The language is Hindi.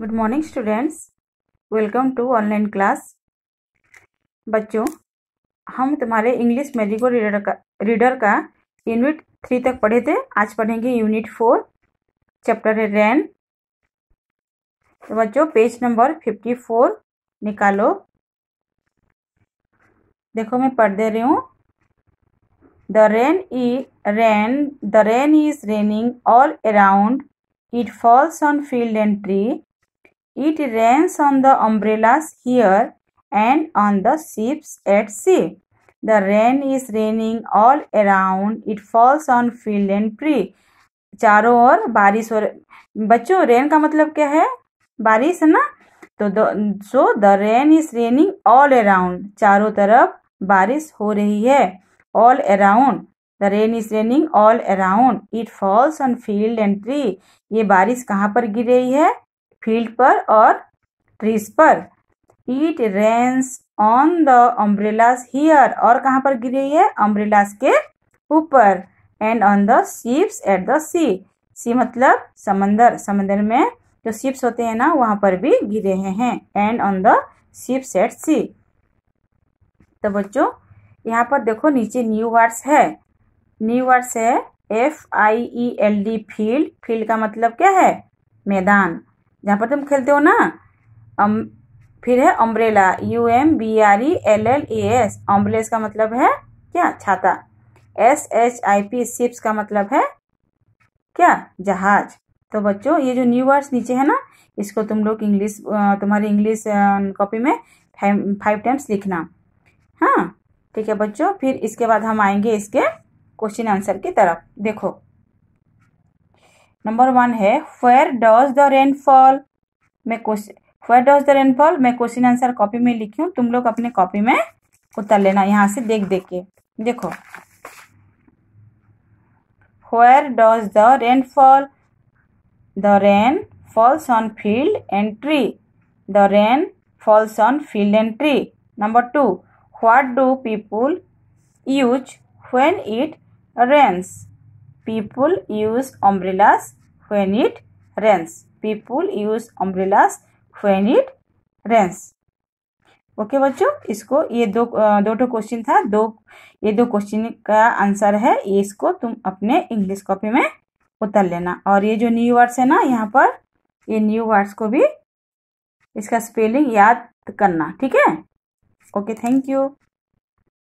Good morning students welcome to online class बच्चों हम तुम्हारे इंग्लिश मेडिको रीडर का रीडर का यूनिट थ्री तक पढ़े थे आज पढ़ेंगे यूनिट फोर चैप्टर है रैन तो बच्चों पेज नंबर फिफ्टी फोर निकालो देखो मैं पढ़ दे रही हूँ द रेन ई rain the rain is raining all around it falls on field and tree It rains on the umbrellas here and on the ships at sea. The rain is raining all around. It falls on field and tree. चारों ओर बारिश हो बच्चों रेन का मतलब क्या है बारिश है ना तो so the rain is raining all around चारों तरफ बारिश हो रही है all around the rain is raining all around it falls on field and tree ये बारिश कहाँ पर गिर रही है फील्ड पर और ट्रीज पर it rains on the umbrellas here और कहाँ पर गिर रही है अम्ब्रेलास के ऊपर and on the ships at the sea sea मतलब समंदर समंदर में जो शिप्स होते हैं ना वहां पर भी गिरे हैं and on the ships at sea तो बच्चों यहाँ पर देखो नीचे न्यू वर्ड्स है न्यू वर्ड्स है F I E L D field field का मतलब क्या है मैदान जहाँ पर तुम खेलते हो ना अम, फिर है umbrella U M B R E L L A S umbrellas का मतलब है क्या छाता S H I P ships का मतलब है क्या जहाज तो बच्चों ये जो न्यू वर्ड्स नीचे है ना इसको तुम लोग इंग्लिश तुम्हारी इंग्लिश कॉपी में फाइव टाइम्स लिखना हाँ ठीक है बच्चों फिर इसके बाद हम आएंगे इसके क्वेश्चन आंसर की तरफ देखो नंबर वन है फेयर डज द रेनफॉल मैं question where does the rainfall मैं क्वेश्चन आंसर कॉपी में लिखी हूँ तुम लोग अपने कॉपी में उतर लेना यहाँ से देख देख के देखो where does the rainfall the rain falls on field and tree the rain falls on field and tree number two what do people use when it rains people use umbrellas when it rains people use umbrellas when it rains okay okay, बच्चों इसको ये दो दो टो क्वेश्चन था दो ये दो क्वेश्चन का आंसर है ये इसको तुम अपने इंग्लिश कॉपी में उतर लेना और ये जो न्यू वर्ड्स है ना यहाँ पर ये न्यू वर्ड्स को भी इसका स्पेलिंग याद करना ठीक है ओके थैंक यू